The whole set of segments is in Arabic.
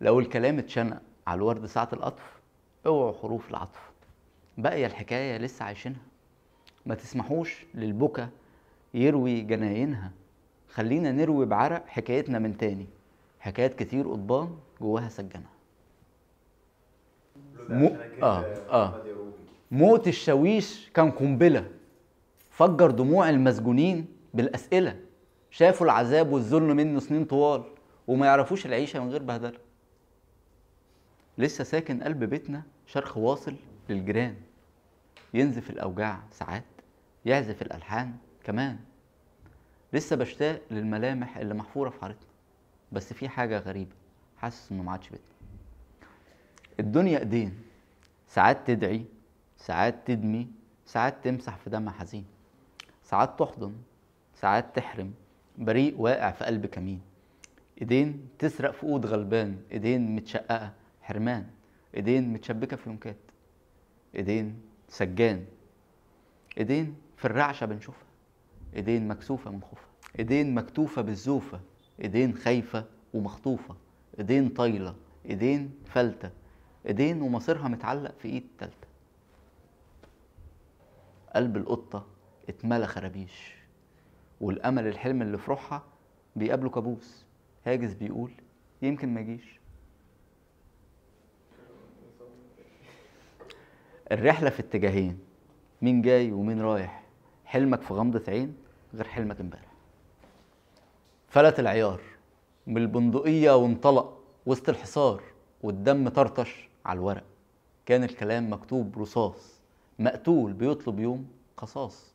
لو الكلام اتشنق على الورد ساعة القطف اوعوا حروف العطف باقية الحكاية لسه عايشينها ما تسمحوش للبكا يروي جناينها خلينا نروي بعرق حكايتنا من تاني حكايات كتير قضبان جواها سجنها مو... آه. آه. موت الشاويش كان قنبلة فجر دموع المسجونين بالأسئلة شافوا العذاب والذل منه سنين طوال وما يعرفوش العيشة من غير بهدله لسه ساكن قلب بيتنا شرخ واصل للجيران ينزف الأوجاع ساعات يعزف الألحان كمان لسه بشتاق للملامح اللي محفورة في حارتنا بس في حاجة غريبة حاسس إنه معادش بيتنا الدنيا إيدين ساعات تدعي ساعات تدمي ساعات تمسح في دم حزين ساعات تحضن ساعات تحرم بريء واقع في قلب كمين ايدين تسرق في اوض غلبان ايدين متشققه حرمان ايدين متشبكه في يونكات ايدين سجان ايدين في الرعشه بنشوفها ايدين مكسوفه من خوفها ايدين مكتوفه بالزوفه ايدين خايفه ومخطوفه ايدين طايله ايدين فلته ايدين ومصيرها متعلق في ايد تالته قلب القطه اتملى خرابيش والامل الحلم اللي في روحها بيقابله كابوس هاجس بيقول يمكن ما يجيش الرحله في اتجاهين مين جاي ومين رايح حلمك في غمضه عين غير حلمك امبارح فلت العيار من البندقيه وانطلق وسط الحصار والدم طرطش على الورق كان الكلام مكتوب رصاص مقتول بيطلب يوم قصاص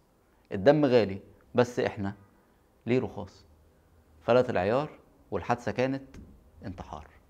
الدم غالي بس احنا ليه رخاص فلت العيار والحادثه كانت انتحار